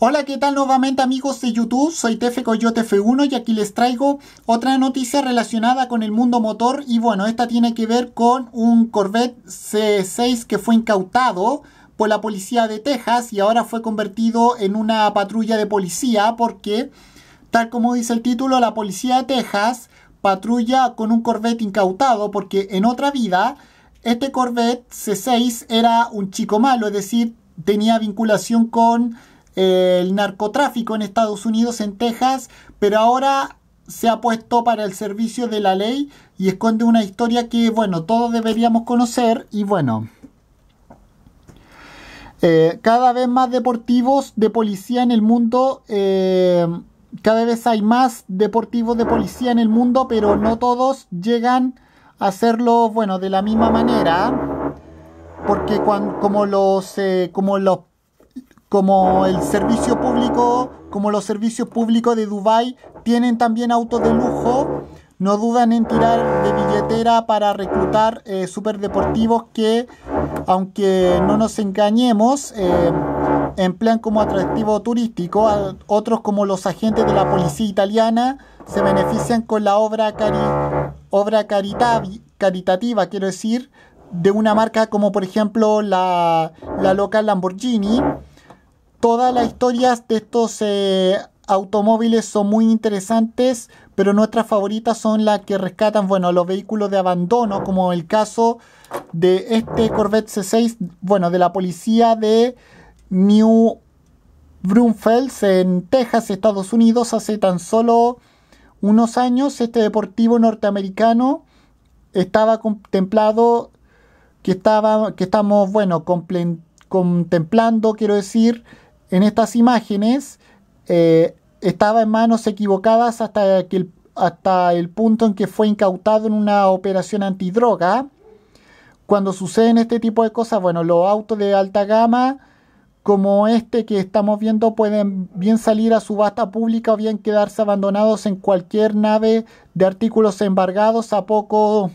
Hola, ¿qué tal nuevamente amigos de YouTube? Soy Tefe Coyote F1 y aquí les traigo otra noticia relacionada con el mundo motor y bueno, esta tiene que ver con un Corvette C6 que fue incautado por la policía de Texas y ahora fue convertido en una patrulla de policía porque, tal como dice el título, la policía de Texas patrulla con un Corvette incautado porque en otra vida este Corvette C6 era un chico malo, es decir, tenía vinculación con el narcotráfico en Estados Unidos, en Texas, pero ahora se ha puesto para el servicio de la ley y esconde una historia que, bueno, todos deberíamos conocer y bueno. Eh, cada vez más deportivos de policía en el mundo, eh, cada vez hay más deportivos de policía en el mundo, pero no todos llegan a hacerlo, bueno, de la misma manera, porque como los, eh, como los como el servicio público, como los servicios públicos de Dubai tienen también autos de lujo, no dudan en tirar de billetera para reclutar eh, superdeportivos que, aunque no nos engañemos, eh, emplean como atractivo turístico. otros, como los agentes de la policía italiana, se benefician con la obra, obra caritativa, quiero decir, de una marca como por ejemplo la, la local Lamborghini todas las historias de estos eh, automóviles son muy interesantes, pero nuestras favoritas son las que rescatan, bueno, los vehículos de abandono, como el caso de este Corvette C6, bueno, de la policía de New Brunfels en Texas, Estados Unidos, hace tan solo unos años, este deportivo norteamericano estaba contemplado, que, estaba, que estamos, bueno, contemplando, quiero decir, en estas imágenes eh, estaba en manos equivocadas hasta, que el, hasta el punto en que fue incautado en una operación antidroga. Cuando suceden este tipo de cosas, bueno, los autos de alta gama como este que estamos viendo pueden bien salir a subasta pública o bien quedarse abandonados en cualquier nave de artículos embargados a poco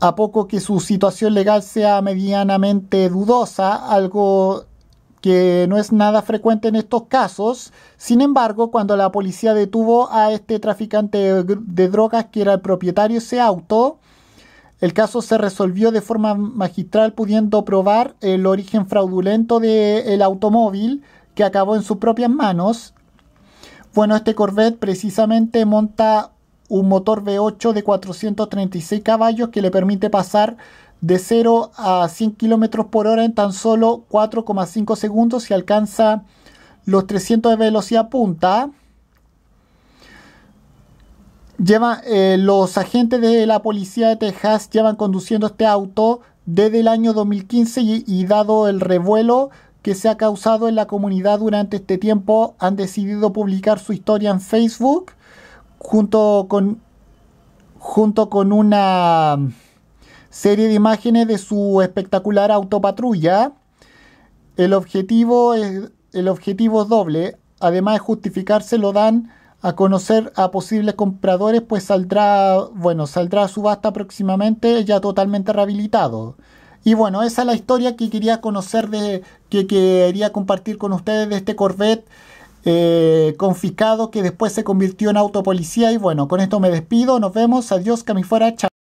a poco que su situación legal sea medianamente dudosa, algo que no es nada frecuente en estos casos. Sin embargo, cuando la policía detuvo a este traficante de drogas que era el propietario de ese auto, el caso se resolvió de forma magistral pudiendo probar el origen fraudulento del automóvil que acabó en sus propias manos. Bueno, este Corvette precisamente monta un motor V8 de 436 caballos que le permite pasar de 0 a 100 km por hora en tan solo 4,5 segundos y alcanza los 300 de velocidad punta. Lleva, eh, los agentes de la policía de Texas llevan conduciendo este auto desde el año 2015 y, y dado el revuelo que se ha causado en la comunidad durante este tiempo, han decidido publicar su historia en Facebook junto con, junto con una serie de imágenes de su espectacular autopatrulla. El objetivo es, el objetivo doble, además de justificarse lo dan a conocer a posibles compradores, pues saldrá, bueno, saldrá a subasta próximamente ya totalmente rehabilitado. Y bueno, esa es la historia que quería conocer, de, que quería compartir con ustedes de este Corvette eh, confiscado que después se convirtió en autopolicía. Y bueno, con esto me despido, nos vemos, adiós, que fuera, chao.